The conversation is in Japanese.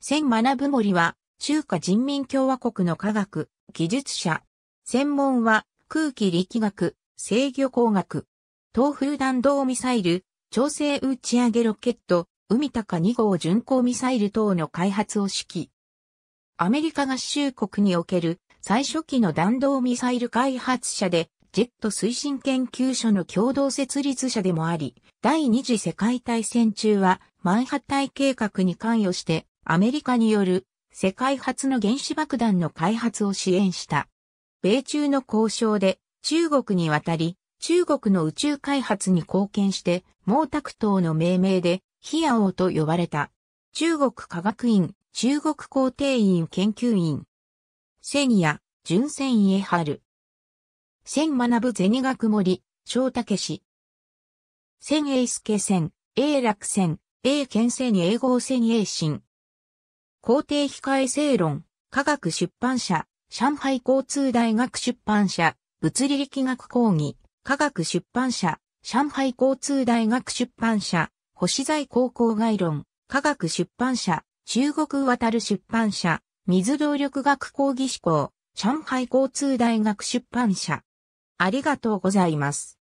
千学森は、中華人民共和国の科学、技術者。専門は、空気力学、制御工学。東風弾道ミサイル、調整打ち上げロケット、海高2号巡航ミサイル等の開発を指揮。アメリカ合衆国における最初期の弾道ミサイル開発者で、ジェット推進研究所の共同設立者でもあり、第二次世界大戦中はマンハッタイ計画に関与してアメリカによる世界初の原子爆弾の開発を支援した。米中の交渉で中国に渡り、中国の宇宙開発に貢献して、毛沢東の命名で、ヒアオと呼ばれた。中国科学院、中国皇帝院研究院。セニア、純千家春。千学ぶ銭学森、小竹氏。千英助戦、英楽戦、英県戦英合戦英進。皇帝控え正論、科学出版社、上海交通大学出版社、物理力学講義、科学出版社、上海交通大学出版社、星材高校概論、科学出版社、中国渡る出版社、水動力学講義志向、上海交通大学出版社。ありがとうございます。